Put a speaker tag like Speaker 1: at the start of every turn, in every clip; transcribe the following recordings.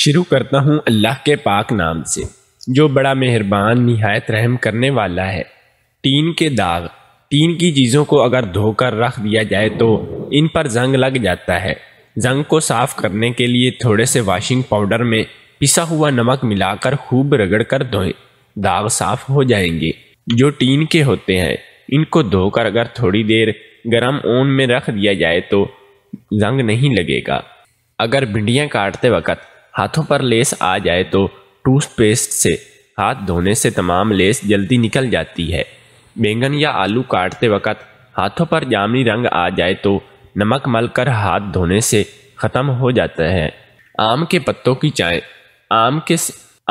Speaker 1: शुरू करता हूँ अल्लाह के पाक नाम से जो बड़ा मेहरबान नहायत रहम करने वाला है टीन के दाग टीन की चीज़ों को अगर धोकर रख दिया जाए तो इन पर जंग लग जाता है जंग को साफ करने के लिए थोड़े से वॉशिंग पाउडर में पिसा हुआ नमक मिलाकर खूब रगड़ कर धोएं दाग साफ हो जाएंगे जो टीन के होते हैं इनको धोकर अगर थोड़ी देर गर्म ऊन में रख दिया जाए तो जंग नहीं लगेगा अगर भिंडियाँ काटते वक्त हाथों पर लेस आ जाए तो टूथपेस्ट से हाथ धोने से तमाम लेस जल्दी निकल जाती है बैंगन या आलू काटते वक्त हाथों पर जामनी रंग आ जाए तो नमक मल कर हाथ धोने से ख़त्म हो जाता है आम के पत्तों की चाय आम के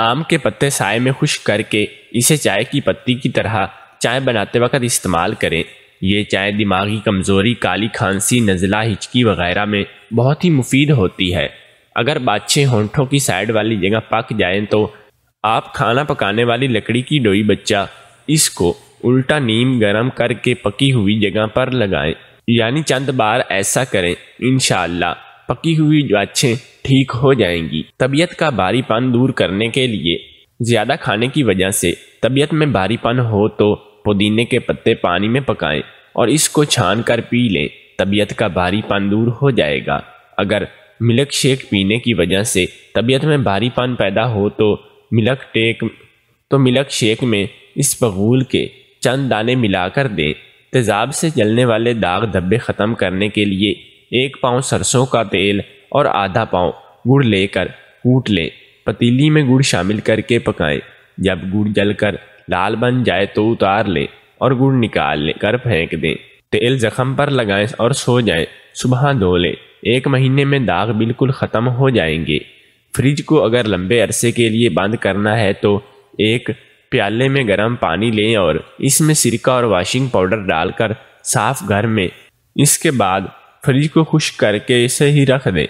Speaker 1: आम के पत्ते साय में खुश करके इसे चाय की पत्ती की तरह चाय बनाते वक्त इस्तेमाल करें ये चाय दिमागी कमज़ोरी काली खांसी नज़ला हिचकी वगैरह में बहुत ही मुफीद होती है अगर बाछे होंठों की साइड वाली जगह पक जाए तो आप खाना पकाने वाली लकड़ी की डोई बच्चा इसको उल्टा नीम गरम करके पकी हुई जगह पर लगाएं यानी चंद बार ऐसा करें इनशाला पकी हुई बाछें ठीक हो जाएंगी तबीयत का भारीपन दूर करने के लिए ज़्यादा खाने की वजह से तबीयत में भारीपन हो तो पुदीने के पत्ते पानी में पकाएं और इसको छान कर पी लें तबीयत का भारीपन दूर हो जाएगा अगर मिल्क शेक पीने की वजह से तबीयत में पान पैदा हो तो मिल्क टेक तो मिल्क शेक में इस बगूल के चंद दाने मिलाकर दें तेज़ाब से जलने वाले दाग धब्बे ख़त्म करने के लिए एक पाँव सरसों का तेल और आधा पाँव गुड़ लेकर कूट लें पतीली में गुड़ शामिल करके पकाएं जब गुड़ जलकर लाल बन जाए तो उतार लें और गुड़ निकाल लें कर फेंक दें तेल जख्म पर लगाएं और सो जाएं सुबह धो लें एक महीने में दाग बिल्कुल ख़त्म हो जाएंगे फ्रिज को अगर लंबे अरसे के लिए बंद करना है तो एक प्याले में गर्म पानी लें और इसमें सिरका और वाशिंग पाउडर डालकर साफ घर में इसके बाद फ्रिज को खुश करके इसे ही रख दें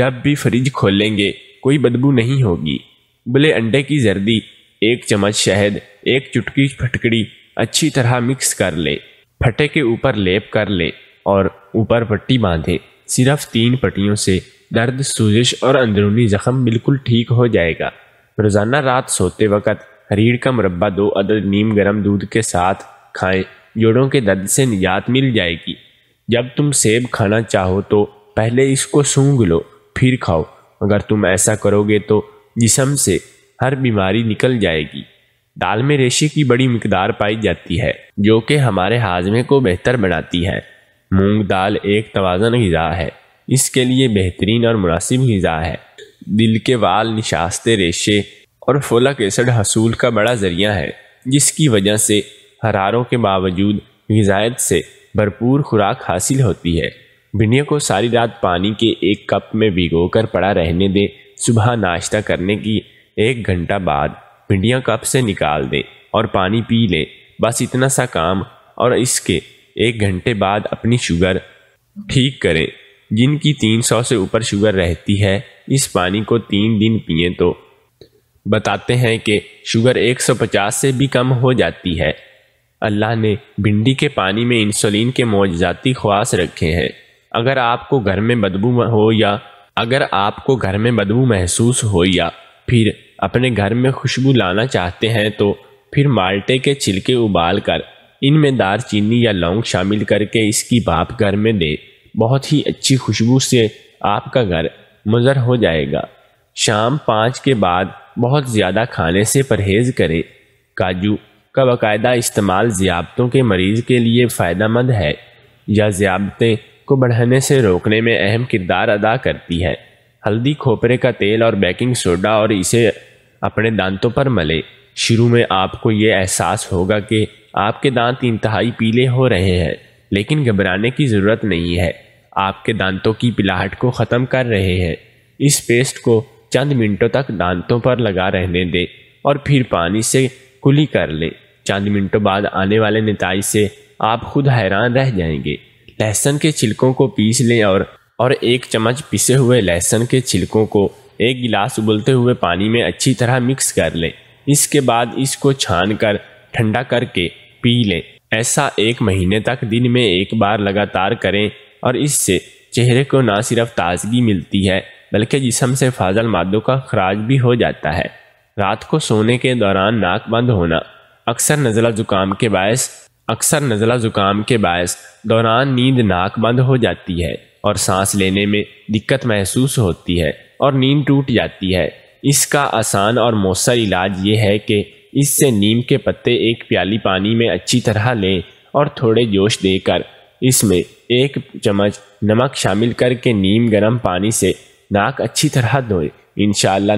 Speaker 1: जब भी फ्रिज खोलेंगे कोई बदबू नहीं होगी बोले अंडे की जर्दी एक चम्मच शहद एक चुटकी फटकड़ी अच्छी तरह मिक्स कर लें फटे के ऊपर लेप कर लें और ऊपर पट्टी बांधें सिर्फ तीन पट्टियों से दर्द सूजिश और अंदरूनी जख्म बिल्कुल ठीक हो जाएगा रोज़ाना रात सोते वक्त रीढ़ का मुरबा दो अदद नीम गर्म दूध के साथ खाएं जोड़ों के दर्द से निजात मिल जाएगी जब तुम सेब खाना चाहो तो पहले इसको सूंघ लो फिर खाओ अगर तुम ऐसा करोगे तो जिसम से हर बीमारी निकल जाएगी दाल में रेशे की बड़ी मकदार पाई जाती है जो कि हमारे हाजमे को बेहतर बनाती है मूंग दाल एक तोज़न गज़ा है इसके लिए बेहतरीन और मुनासिब गज़ा है दिल के वाल निशास्ते रेशे और फोलिक एसड हसूल का बड़ा ज़रिया है जिसकी वजह से हरारों के बावजूद गजायत से भरपूर खुराक हासिल होती है भिंडियों को सारी रात पानी के एक कप में भिगो कर पड़ा रहने दें सुबह नाश्ता करने की एक घंटा बाद भिंडियाँ कप से निकाल दें और पानी पी लें बस इतना सा काम और इसके एक घंटे बाद अपनी शुगर ठीक करें जिनकी 300 से ऊपर शुगर रहती है इस पानी को तीन दिन पिए तो बताते हैं कि शुगर 150 से भी कम हो जाती है अल्लाह ने भिंडी के पानी में इंसुलिन के मौजाती ख्वास रखे हैं अगर आपको घर में बदबू हो या अगर आपको घर में बदबू महसूस हो या फिर अपने घर में खुशबू लाना चाहते हैं तो फिर माल्टे के छिलके उबाल कर इनमें चीनी या लौंग शामिल करके इसकी भाप घर में दे बहुत ही अच्छी खुशबू से आपका घर मुजर हो जाएगा शाम पाँच के बाद बहुत ज़्यादा खाने से परहेज़ करें काजू का बाकायदा इस्तेमाल ज़्यादतों के मरीज़ के लिए फ़ायदा मंद है या ज़्यादतें को बढ़ने से रोकने में अहम किरदार अदा करती है हल्दी खोपरे का तेल और बेकिंग सोडा और इसे अपने दांतों पर मले शुरू में आपको ये एहसास होगा कि आपके दांत इंतहाई पीले हो रहे हैं लेकिन घबराने की ज़रूरत नहीं है आपके दांतों की पिलाहट को ख़त्म कर रहे हैं इस पेस्ट को चंद मिनटों तक दांतों पर लगा रहने दें और फिर पानी से कुली कर लें चंद मिनटों बाद आने वाले नतज से आप खुद हैरान रह जाएंगे लहसुन के छिलकों को पीस लें और और एक चम्मच पिसे हुए लहसुन के छिलकों को एक गिलास उबलते हुए पानी में अच्छी तरह मिक्स कर लें इसके बाद इसको छान कर ठंडा करके पी लें ऐसा एक महीने तक दिन में एक बार लगातार करें और इससे चेहरे को ना सिर्फ ताजगी मिलती है बल्कि जिसम से फाजल मादों का खराज भी हो जाता है रात को सोने के दौरान नाक बंद होना अक्सर नज़ला ज़ुकाम के बायस अक्सर नज़ला ज़ुकाम के बायस दौरान नींद नाक बंद हो जाती है और सांस लेने में दिक्कत महसूस होती है और नींद टूट जाती है इसका आसान और मौसर इलाज ये है कि इससे नीम के पत्ते एक प्याली पानी में अच्छी तरह लें और थोड़े जोश देकर इसमें एक चम्मच नमक शामिल करके नीम गर्म पानी से नाक अच्छी तरह धोए इन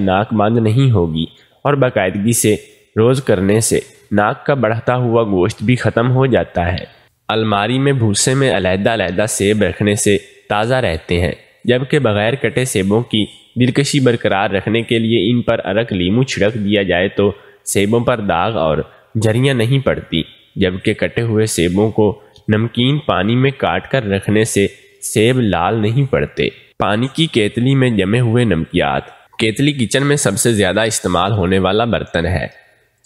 Speaker 1: नाक बंद नहीं होगी और बाकायदगी से रोज़ करने से नाक का बढ़ता हुआ गोश्त भी ख़त्म हो जाता है अलमारी में भूसे में अलहदा अलहदा सेब रखने से ताज़ा रहते हैं जबकि बग़ैर कटे सेबों की दिलकशी बरकरार रखने के लिए इन पर अरक लीमू छिड़क दिया जाए तो सेबों पर दाग और झरियाँ नहीं पड़ती जबकि कटे हुए सेबों को नमकीन पानी में काट कर रखने से सेब लाल नहीं पड़ते पानी की केतली में जमे हुए नमकियात केतली किचन में सबसे ज़्यादा इस्तेमाल होने वाला बर्तन है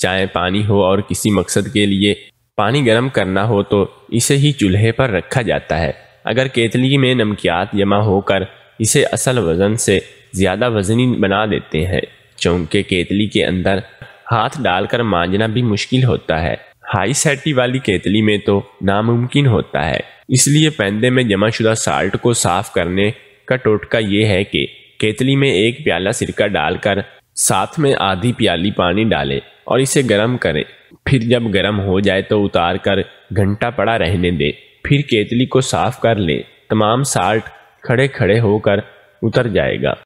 Speaker 1: चाहे पानी हो और किसी मकसद के लिए पानी गर्म करना हो तो इसे ही चूल्हे पर रखा जाता है अगर केतली में नमकियात जमा होकर इसे असल वज़न से ज़्यादा वज़नी बना देते हैं चूंकि केतली के अंदर हाथ डालकर मांजना भी मुश्किल होता है हाई सेटी वाली केतली में तो नामुमकिन होता है इसलिए पैंदे में जमाशुदा साल्ट को साफ करने का टोटका ये है कि केतली में एक प्याला सिरका डालकर साथ में आधी प्याली पानी डालें और इसे गर्म करें फिर जब गर्म हो जाए तो उतार कर घंटा पड़ा रहने दें फिर केतली को साफ कर लें तमाम साल्ट खड़े खड़े होकर उतर जाएगा